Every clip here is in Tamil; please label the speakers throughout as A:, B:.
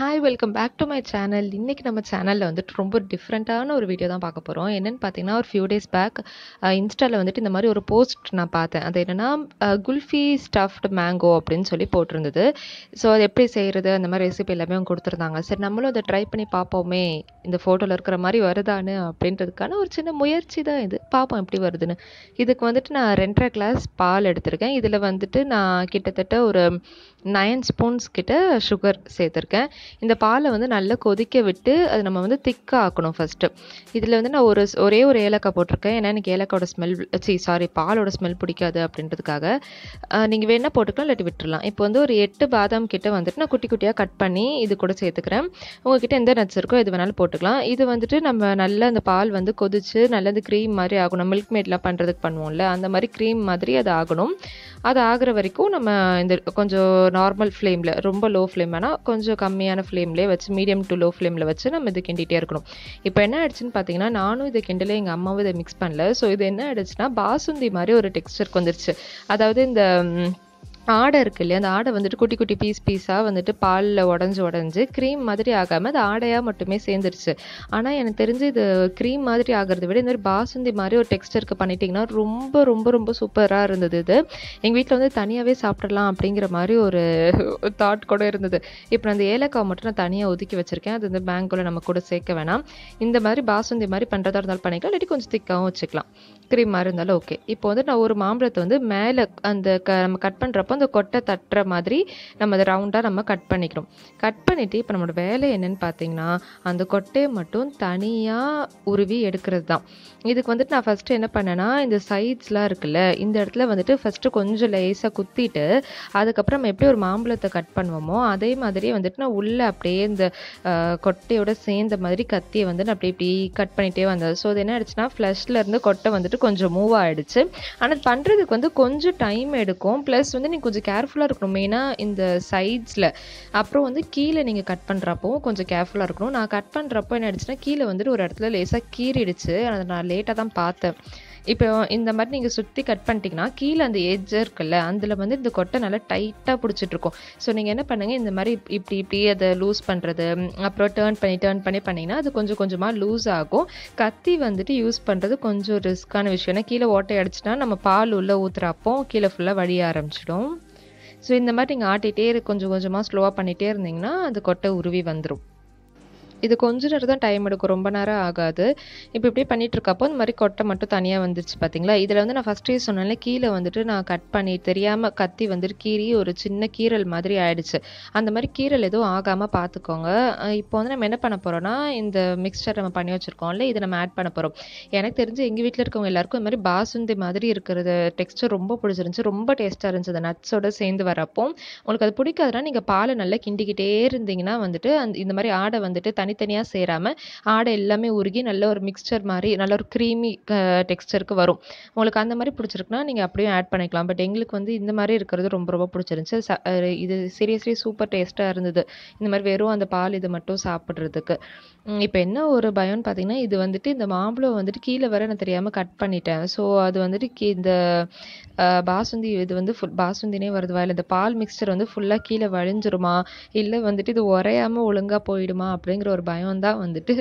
A: hi welcome back to my channel இன்னைக்கு நம்ம சேனலில் வந்துட்டு ரொம்ப டிஃப்ரெண்ட்டான ஒரு வீடியோ தான் பார்க்க போகிறோம் என்னென்னு பார்த்தீங்கன்னா ஒரு ஃபியூ டேஸ் பேக் இன்ஸ்டாவில் வந்துட்டு இந்த மாதிரி ஒரு போஸ்ட் நான் பார்த்தேன் அது என்னென்னா குல்ஃபி ஸ்டஃப்டு மேங்கோ அப்படின்னு சொல்லி போட்டிருந்தது ஸோ அது எப்படி செய்கிறது அந்த மாதிரி ரெசிபி எல்லாமே அவங்க கொடுத்துருந்தாங்க சரி நம்மளும் அதை ட்ரை பண்ணி பார்ப்போமே இந்த ஃபோட்டோவில் இருக்கிற மாதிரி வருதான்னு அப்படின்றதுக்கான ஒரு சின்ன முயற்சி தான் இது பார்ப்போம் எப்படி வருதுன்னு இதுக்கு வந்துட்டு நான் ரெண்டரை கிளாஸ் பால் எடுத்திருக்கேன் இதில் வந்துட்டு நான் கிட்டத்தட்ட ஒரு நயன் ஸ்பூன்ஸ் கிட்ட சுகர் சேர்த்துருக்கேன் இந்த பாலை வந்து நல்லா கொதிக்க விட்டு அது நம்ம வந்து திக்காக ஆக்கணும் ஃபஸ்ட்டு இதில் வந்து நான் ஒரு ஒரே ஒரு ஏலக்காய் போட்டிருக்கேன் ஏன்னா எனக்கு ஏலக்காயோட ஸ்மெல் சி சாரி பாலோட ஸ்மெல் பிடிக்காது அப்படின்றதுக்காக நீங்கள் வேணால் போட்டுக்கலாம் இல்லாட்டி விட்டுருலாம் இப்போ வந்து ஒரு எட்டு பாதாம் கிட்ட வந்துட்டு நான் குட்டி குட்டியாக கட் பண்ணி இது கூட சேர்த்துக்கிறேன் உங்ககிட்ட எந்த நட்ஸ் இருக்கோ எது வேணாலும் போட்டுக்கலாம் இது வந்துட்டு நம்ம நல்ல அந்த பால் வந்து கொதிச்சு நல்ல அந்த க்ரீம் மாதிரி ஆகணும் மில்க் மேட்லாம் பண்ணுறதுக்கு பண்ணுவோம்ல அந்த மாதிரி க்ரீம் மாதிரி அது ஆகணும் அது ஆகிற வரைக்கும் நம்ம இந்த கொஞ்சம் நார்மல் ஃப்ளேமில் ரொம்ப லோ ஃப்ளேம் வேணால் கொஞ்சம் கம்மியாக கம்மியான ஃப்ளேம்லேயே வச்சு மீடியம் டு லோ ஃப்ளேமில் வச்சு நம்ம இது கிண்டிகிட்டே இருக்கணும் இப்போ என்ன ஆயிடுச்சுன்னு பார்த்தீங்கன்னா நானும் இதை கிண்டல எங்கள் அம்மாவும் இதை மிக்ஸ் பண்ணல ஸோ இது என்ன ஆயிடுச்சுன்னா பாசுந்தி மாதிரி ஒரு டெக்ஸ்டருக்கு வந்துருச்சு அதாவது இந்த ஆடை இருக்கு இல்லையா அந்த ஆடை வந்துட்டு குட்டி குட்டி பீஸ் பீஸாக வந்துட்டு பாலில் உடஞ்சி உடஞ்சி க்ரீம் மாதிரி ஆகாமல் அது ஆடையாக மட்டுமே சேர்ந்துருச்சு ஆனால் எனக்கு தெரிஞ்சு இது க்ரீம் மாதிரி ஆகிறத விட இந்த மாதிரி பாசுந்தி மாதிரி ஒரு டெக்ஸ்டருக்கு பண்ணிட்டிங்கன்னா ரொம்ப ரொம்ப ரொம்ப சூப்பராக இருந்தது இது எங்கள் வீட்டில் வந்து தனியாகவே சாப்பிடலாம் அப்படிங்கிற மாதிரி ஒரு தாட் கூட இருந்தது இப்போ அந்த ஏலக்காய் மட்டும் நான் தனியாக ஒதுக்கி வச்சுருக்கேன் அது வந்து பேங்க்குள்ளே நம்ம கூட சேர்க்க வேணாம் இந்த மாதிரி பாசுந்தி மாதிரி பண்ணுறதா இருந்தாலும் பண்ணிக்கலாம் இல்லாட்டி கொஞ்சம் திக்காகவும் வச்சுக்கலாம் க்ரீமாக இருந்தாலும் ஓகே இப்போ வந்து நான் ஒரு மாம்பழத்தை வந்து மேலே அந்த க நம்ம கட் பண்ணுறப்போ அந்த கொட்டை தட்டுற மாதிரி நம்ம அதை ரவுண்டாக நம்ம கட் பண்ணிக்கிறோம் கட் பண்ணிவிட்டு இப்போ நம்மளோட வேலை என்னென்னு பார்த்தீங்கன்னா அந்த கொட்டையை மட்டும் தனியாக உருவி எடுக்கிறது தான் இதுக்கு வந்துட்டு நான் ஃபஸ்ட்டு என்ன பண்ணேன்னா இந்த சைட்ஸ்லாம் இருக்குல்ல இந்த இடத்துல வந்துட்டு ஃபஸ்ட்டு கொஞ்சம் லேஸாக குத்திட்டு அதுக்கப்புறம் நம்ம எப்படி ஒரு மாம்பழத்தை கட் பண்ணுவோமோ அதே மாதிரியே வந்துட்டு நான் உள்ளே அப்படியே இந்த கொட்டையோட சேர்ந்த மாதிரி கத்தியை வந்து நான் அப்படியே இப்படி கட் பண்ணிகிட்டே வந்தேன் ஸோ அது என்ன ஆச்சுன்னா ஃப்ளஷ்லேருந்து கொட்டை வந்துட்டு வந்துட்டு கொஞ்சம் மூவ் ஆகிடுச்சு ஆனால் பண்ணுறதுக்கு வந்து கொஞ்சம் டைம் எடுக்கும் ப்ளஸ் வந்து நீங்கள் கொஞ்சம் கேர்ஃபுல்லாக இருக்கணும் மெயினாக இந்த சைட்ஸில் அப்புறம் வந்து கீழே நீங்கள் கட் பண்ணுறப்போ கொஞ்சம் கேர்ஃபுல்லாக இருக்கணும் நான் கட் பண்ணுறப்போ என்ன ஆயிடுச்சுன்னா கீழே வந்துட்டு ஒரு இடத்துல லேசாக கீறிடுச்சு அதை நான் லேட்டாக தான் பார்த்தேன் இப்போ இந்த மாதிரி நீங்கள் சுற்றி கட் பண்ணிட்டீங்கன்னா கீழே அந்த எஜ் இருக்குல்ல அதில் வந்து இந்த கொட்டை நல்லா டைட்டாக பிடிச்சிட்ருக்கும் ஸோ நீங்கள் என்ன பண்ணுங்கள் இந்த மாதிரி இப்படி இப்படி அதை லூஸ் பண்ணுறது அப்புறம் டேர்ன் பண்ணி டேர்ன் பண்ணி பண்ணிங்கன்னா அது கொஞ்சம் கொஞ்சமாக லூஸ் ஆகும் கத்தி வந்துட்டு யூஸ் பண்ணுறது கொஞ்சம் ரிஸ்க்கான விஷயம் ஏன்னா கீழே ஓட்டை அடிச்சுனா நம்ம பால் உள்ளே ஊற்றுறப்போ கீழே ஃபுல்லாக வழிய ஆரம்பிச்சிடும் ஸோ இந்த மாதிரி நீங்கள் ஆட்டிகிட்டே கொஞ்சம் கொஞ்சமாக ஸ்லோவாக பண்ணிகிட்டே இருந்தீங்கன்னா அது கொட்டை உருவி வந்துடும் இது கொஞ்ச நேரம் தான் டைம் எடுக்கும் ரொம்ப நேரம் ஆகாது இப்போ இப்படியே பண்ணிகிட்ருக்கப்போ இந்த மாதிரி கொட்டை மட்டும் தனியாக வந்துருச்சு பார்த்தீங்களா இதில் வந்து நான் ஃபஸ்ட்டே சொன்னாலே கீழே வந்துட்டு நான் கட் பண்ணி தெரியாமல் கத்தி வந்துட்டு கீறி ஒரு சின்ன கீரல் மாதிரி ஆயிடுச்சு அந்த மாதிரி கீரல் எதுவும் ஆகாமல் பார்த்துக்கோங்க இப்போ வந்து நம்ம என்ன பண்ண போகிறோம்னா இந்த மிக்சர் நம்ம பண்ணி வச்சுருக்கோம்ல இதை நம்ம ஆட் பண்ண போகிறோம் எனக்கு தெரிஞ்சு எங்கள் வீட்டில் இருக்கவங்க எல்லாருக்கும் இந்த மாதிரி பாசுந்தி மாதிரி இருக்கிறது டெக்ஸ்டர் ரொம்ப பிடிச்சிருந்துச்சு ரொம்ப டேஸ்ட்டாக இருந்துச்சு அந்த நட்ஸோட சேர்ந்து வரப்போ உங்களுக்கு அது பிடிக்காதுன்னா நீங்கள் பாலை நல்லா கிண்டிக்கிட்டே இருந்தீங்கன்னா வந்துட்டு அந்த இந்த மாதிரி ஆடை வந்துட்டு தனித்தனியாக சேராமல் ஆடை எல்லாமே உருகி நல்ல ஒரு மிக்ஸ்சர் மாதிரி நல்ல ஒரு க்ரீமி டெக்ஸ்டருக்கு வரும் உங்களுக்கு அந்த மாதிரி பிடிச்சிருக்குன்னா நீங்கள் அப்படியும் ஆட் பண்ணிக்கலாம் பட் எங்களுக்கு வந்து இந்த மாதிரி இருக்கிறது ரொம்ப ரொம்ப பிடிச்சிருந்துச்சி இது சீரியஸ்லி சூப்பர் டேஸ்ட்டாக இருந்தது இந்த மாதிரி வெறும் அந்த பால் இது மட்டும் சாப்பிட்றதுக்கு இப்போ என்ன ஒரு பயம்னு பார்த்தீங்கன்னா இது வந்துட்டு இந்த மாம்பழம் வந்துட்டு கீழே வர நான் தெரியாமல் கட் பண்ணிட்டேன் ஸோ அது வந்துட்டு இந்த பாசுந்தி இது வந்து ஃபுல் பாசுந்தினே வருதுவா இல்லை இந்த பால் மிக்சர் வந்து ஃபுல்லாக கீழே வழிஞ்சிருமா இல்லை வந்துட்டு இது உரையாமல் ஒழுங்காக போயிடுமா அப்படிங்கிற ஒரு பயம் தான் வந்துட்டு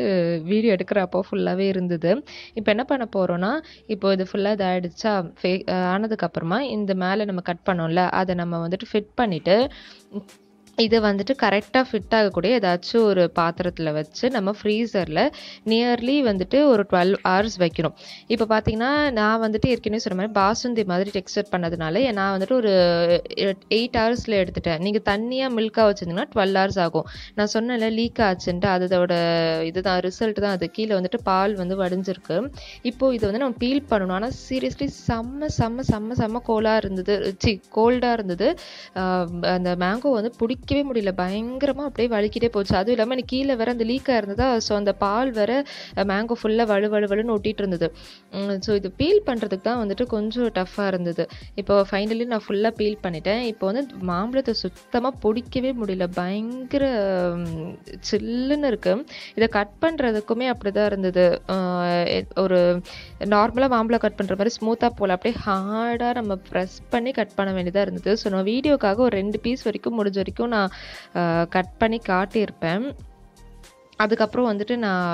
A: வீடியோ எடுக்கிறப்போ ஃபுல்லாகவே இருந்தது இப்போ என்ன பண்ண போகிறோன்னா இப்போ இது ஃபுல்லாக இதாகிடுச்சா ஃபே ஆனதுக்கப்புறமா இந்த மேலே நம்ம கட் பண்ணோம்ல அதை நம்ம வந்துட்டு ஃபிட் பண்ணிவிட்டு இது வந்துட்டு கரெக்டாக ஃபிட் ஆகக்கூடிய ஏதாச்சும் ஒரு பாத்திரத்தில் வச்சு நம்ம ஃப்ரீசரில் நியர்லி வந்துட்டு ஒரு டுவெல் ஹவர்ஸ் வைக்கணும் இப்போ பார்த்தீங்கன்னா நான் வந்துட்டு ஏற்கனவே சொன்ன மாதிரி பாசுந்தி மாதிரி டெக்ஸ்டர் பண்ணதுனால நான் வந்துட்டு ஒரு எயிட் ஹவர்ஸில் எடுத்துட்டேன் நீங்கள் தண்ணியாக மில்காக வச்சுருந்தீங்கன்னா டுவெல் ஹவர்ஸ் ஆகும் நான் சொன்னல லீக் ஆச்சுன்ட்டு அதோட இதுதான் ரிசல்ட் தான் அது கீழே வந்துட்டு பால் வந்து வடிஞ்சிருக்கு இப்போது இதை வந்து நம்ம பீல் பண்ணணும் ஆனால் சீரியஸ்லி செம்ம செம்ம செம்ம செம்ம கோலாக இருந்தது சி கோல்டாக இருந்தது அந்த மேங்கோ வந்து பிடிக்க நிற்கவே முடியல பயங்கரமாக அப்படியே வழுக்கிட்டே போச்சு அதுவும் இல்லாமல் எனக்கு கீழே வேற அந்த லீக்காக இருந்ததா ஸோ அந்த பால் வர மேங்கோ ஃபுல்லாக வலு வலு வலுன்னு ஒட்டிகிட்டு இருந்தது ஸோ இது பீல் பண்ணுறதுக்கு தான் வந்துட்டு கொஞ்சம் டஃப்பாக இருந்தது இப்போ ஃபைனலி நான் ஃபுல்லாக பீல் பண்ணிட்டேன் இப்போ வந்து மாம்பழத்தை சுத்தமாக பிடிக்கவே முடியல பயங்கர சில்லுன்னு இருக்குது இதை கட் பண்ணுறதுக்குமே அப்படி தான் இருந்தது ஒரு நார்மலாக மாம்பழம் கட் பண்ணுற மாதிரி ஸ்மூத்தாக போகல அப்படியே ஹார்டாக நம்ம ப்ரெஸ் பண்ணி கட் பண்ண வேண்டியதாக இருந்தது ஸோ நான் வீடியோக்காக ஒரு ரெண்டு பீஸ் வரைக்கும் முடிஞ்ச வரைக்கும் நான் கட் பண்ணி காட்டியிருப்பேன் அதுக்கப்புறம் வந்துட்டு நான்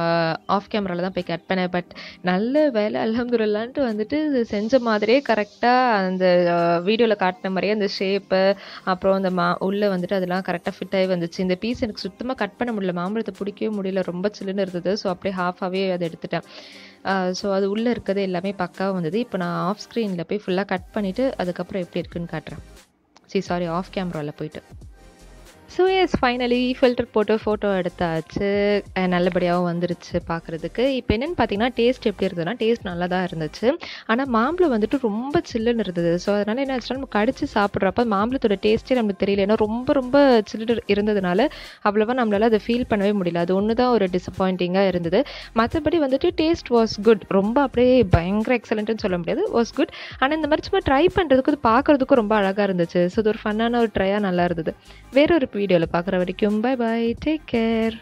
A: ஆஃப் கேமராவில் தான் போய் கட் பண்ணேன் பட் நல்ல வேலை அலமதுல்லான்ட்டு வந்துட்டு செஞ்ச மாதிரியே கரெக்டாக அந்த வீடியோவில் காட்டின மாதிரியே அந்த ஷேப்பு அப்புறம் அந்த மா உள்ளே வந்துட்டு அதெல்லாம் கரெக்டாக ஃபிட் ஆகி வந்துச்சு இந்த பீஸ் எனக்கு சுத்தமாக கட் பண்ண முடியல மாம்பழத்தை பிடிக்கவே முடியல ரொம்ப சில்லுன்னு இருந்தது ஸோ அப்படியே ஹாஃபாகவே அதை எடுத்துட்டேன் ஸோ அது உள்ளே இருக்கிறது எல்லாமே பக்காவாக வந்தது இப்போ நான் ஆஃப் ஸ்க்ரீனில் போய் ஃபுல்லாக கட் பண்ணிவிட்டு அதுக்கப்புறம் எப்படி இருக்குன்னு காட்டுறேன் சரி சாரி ஆஃப் கேமராவில் போயிட்டு எஸ் ஃபைனலி ஃபில்டர் போட்டு ஃபோட்டோ எடுத்தாச்சு நல்லபடியாகவும் வந்துருச்சு பார்க்குறதுக்கு இப்போ என்னென்னு பார்த்தீங்கன்னா டேஸ்ட் எப்படி இருந்ததுன்னா டேஸ்ட் நல்லா தான் இருந்துச்சு ஆனால் மாம்பழம் வந்துட்டு ரொம்ப சில்லுன்னு இருந்தது ஸோ அதனால் என்ன வச்சாலும் நம்ம கடிச்சு சாப்பிட்றப்ப மாம்பழத்தோட டேஸ்ட்டே நம்மளுக்கு தெரியல ஏன்னா ரொம்ப ரொம்ப சில்லு இருந்ததுனால அவ்வளோவா நம்மளால் அதை ஃபீல் பண்ணவே முடியல அது ஒன்று தான் ஒரு டிசப்பாயிண்டிங்காக இருந்தது மற்றபடி வந்துட்டு டேஸ்ட் வாஸ் குட் ரொம்ப அப்படியே பயங்கர எக்ஸலண்ட்டுன்னு சொல்ல முடியாது வாஸ் குட் ஆனால் இந்த மாதிரி சும்மா ட்ரை பண்ணுறதுக்கு அது பார்க்குறதுக்கும் ரொம்ப அழகாக இருந்துச்சு ஸோ அது ஒரு ஃபன்னான ஒரு ட்ரையாக நல்லா இருந்தது வேற ஒரு வீடியோவில் பார்க்குற வரைக்கும் பை பை டேக் கேர்